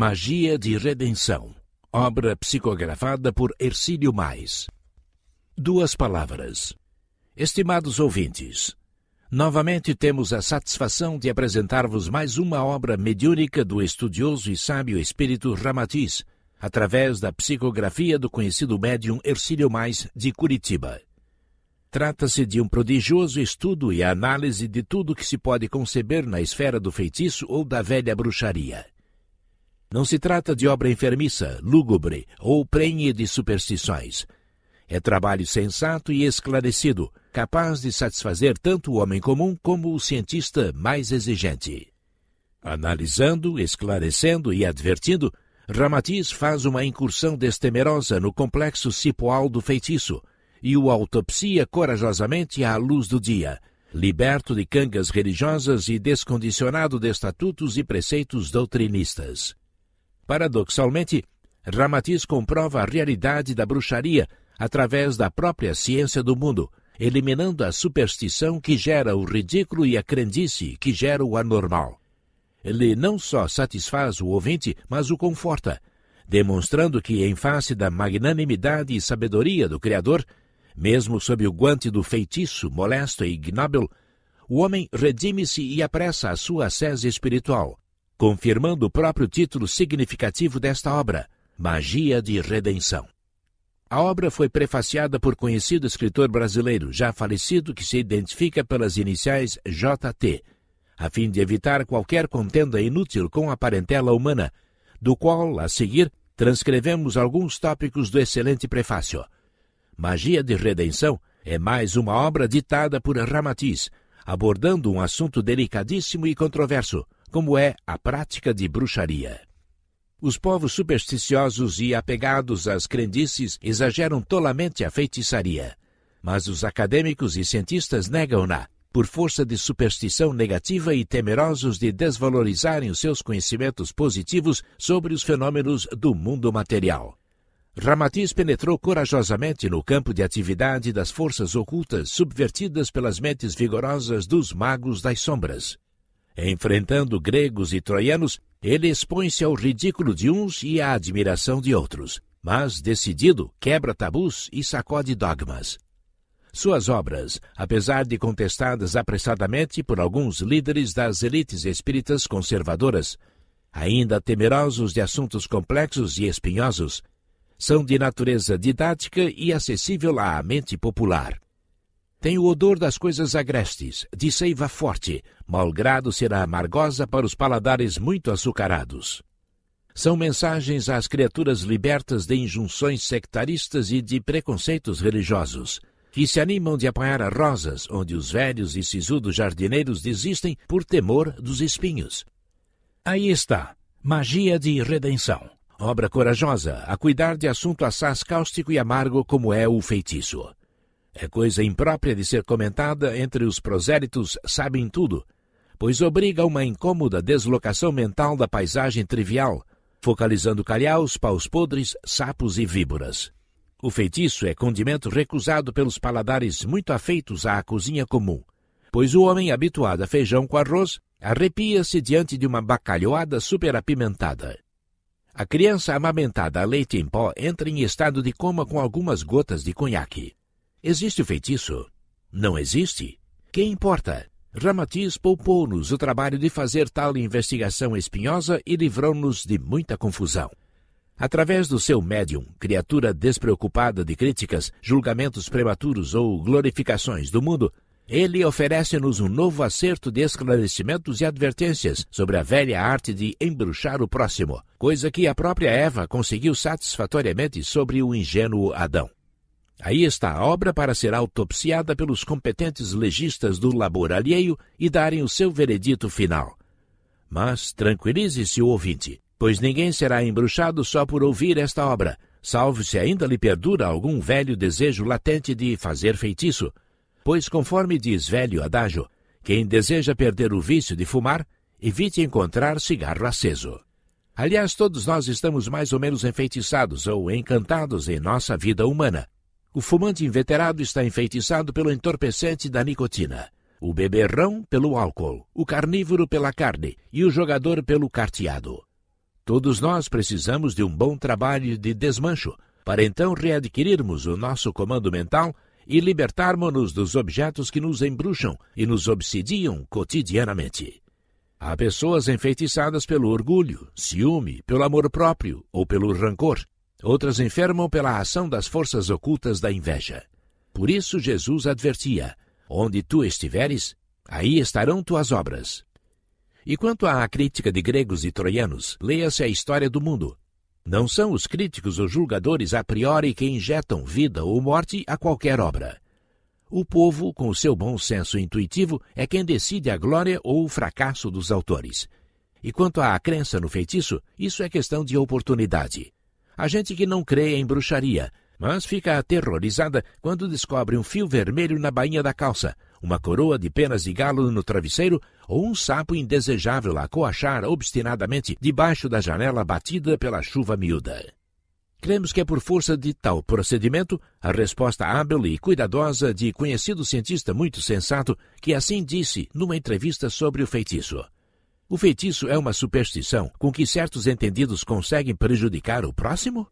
Magia de Redenção, obra psicografada por Ercílio Mais. Duas palavras. Estimados ouvintes, novamente temos a satisfação de apresentar-vos mais uma obra mediúnica do estudioso e sábio espírito Ramatiz, através da psicografia do conhecido médium Ercílio Mais de Curitiba. Trata-se de um prodigioso estudo e análise de tudo que se pode conceber na esfera do feitiço ou da velha bruxaria. Não se trata de obra enfermiça, lúgubre ou prenhe de superstições. É trabalho sensato e esclarecido, capaz de satisfazer tanto o homem comum como o cientista mais exigente. Analisando, esclarecendo e advertindo, Ramatiz faz uma incursão destemerosa no complexo cipoal do feitiço e o autopsia corajosamente à luz do dia, liberto de cangas religiosas e descondicionado de estatutos e preceitos doutrinistas. Paradoxalmente, Ramatiz comprova a realidade da bruxaria através da própria ciência do mundo, eliminando a superstição que gera o ridículo e a crendice que gera o anormal. Ele não só satisfaz o ouvinte, mas o conforta, demonstrando que, em face da magnanimidade e sabedoria do Criador, mesmo sob o guante do feitiço molesto e ignóbil, o homem redime-se e apressa a sua sese espiritual, confirmando o próprio título significativo desta obra, Magia de Redenção. A obra foi prefaciada por conhecido escritor brasileiro já falecido que se identifica pelas iniciais JT, a fim de evitar qualquer contenda inútil com a parentela humana, do qual, a seguir, transcrevemos alguns tópicos do excelente prefácio. Magia de Redenção é mais uma obra ditada por Ramatiz, abordando um assunto delicadíssimo e controverso, como é a prática de bruxaria. Os povos supersticiosos e apegados às crendices exageram tolamente a feitiçaria, mas os acadêmicos e cientistas negam-na por força de superstição negativa e temerosos de desvalorizarem os seus conhecimentos positivos sobre os fenômenos do mundo material. Ramatiz penetrou corajosamente no campo de atividade das forças ocultas subvertidas pelas mentes vigorosas dos magos das sombras. Enfrentando gregos e troianos, ele expõe-se ao ridículo de uns e à admiração de outros, mas, decidido, quebra tabus e sacode dogmas. Suas obras, apesar de contestadas apressadamente por alguns líderes das elites espíritas conservadoras, ainda temerosos de assuntos complexos e espinhosos, são de natureza didática e acessível à mente popular. Tem o odor das coisas agrestes, de seiva forte, malgrado será amargosa para os paladares muito açucarados. São mensagens às criaturas libertas de injunções sectaristas e de preconceitos religiosos, que se animam de apanhar as rosas onde os velhos e sisudos jardineiros desistem por temor dos espinhos. Aí está, magia de redenção, obra corajosa a cuidar de assunto assaz cáustico e amargo como é o feitiço. É coisa imprópria de ser comentada entre os prosélitos sabem tudo, pois obriga uma incômoda deslocação mental da paisagem trivial, focalizando calhaus, paus podres, sapos e víboras. O feitiço é condimento recusado pelos paladares muito afeitos à cozinha comum, pois o homem habituado a feijão com arroz arrepia-se diante de uma bacalhoada superapimentada. A criança amamentada a leite em pó entra em estado de coma com algumas gotas de conhaque. Existe o feitiço? Não existe? Que importa? Ramatiz poupou-nos o trabalho de fazer tal investigação espinhosa e livrou-nos de muita confusão. Através do seu médium, criatura despreocupada de críticas, julgamentos prematuros ou glorificações do mundo, ele oferece-nos um novo acerto de esclarecimentos e advertências sobre a velha arte de embruxar o próximo, coisa que a própria Eva conseguiu satisfatoriamente sobre o ingênuo Adão. Aí está a obra para ser autopsiada pelos competentes legistas do labor alheio e darem o seu veredito final. Mas tranquilize-se o ouvinte, pois ninguém será embruxado só por ouvir esta obra, salvo se ainda lhe perdura algum velho desejo latente de fazer feitiço. Pois, conforme diz velho adágio, quem deseja perder o vício de fumar, evite encontrar cigarro aceso. Aliás, todos nós estamos mais ou menos enfeitiçados ou encantados em nossa vida humana o fumante inveterado está enfeitiçado pelo entorpecente da nicotina, o beberrão pelo álcool, o carnívoro pela carne e o jogador pelo carteado. Todos nós precisamos de um bom trabalho de desmancho para então readquirirmos o nosso comando mental e libertarmos-nos dos objetos que nos embruxam e nos obsidiam cotidianamente. Há pessoas enfeitiçadas pelo orgulho, ciúme, pelo amor próprio ou pelo rancor, Outras enfermam pela ação das forças ocultas da inveja. Por isso Jesus advertia: Onde tu estiveres, aí estarão tuas obras. E quanto à crítica de gregos e troianos, leia-se a história do mundo. Não são os críticos ou julgadores a priori que injetam vida ou morte a qualquer obra. O povo, com o seu bom senso intuitivo, é quem decide a glória ou o fracasso dos autores. E quanto à crença no feitiço, isso é questão de oportunidade. A gente que não crê em bruxaria, mas fica aterrorizada quando descobre um fio vermelho na bainha da calça, uma coroa de penas de galo no travesseiro ou um sapo indesejável a coachar obstinadamente debaixo da janela batida pela chuva miúda. Cremos que é por força de tal procedimento, a resposta hábil e cuidadosa de conhecido cientista muito sensato que assim disse numa entrevista sobre o feitiço. O feitiço é uma superstição com que certos entendidos conseguem prejudicar o próximo?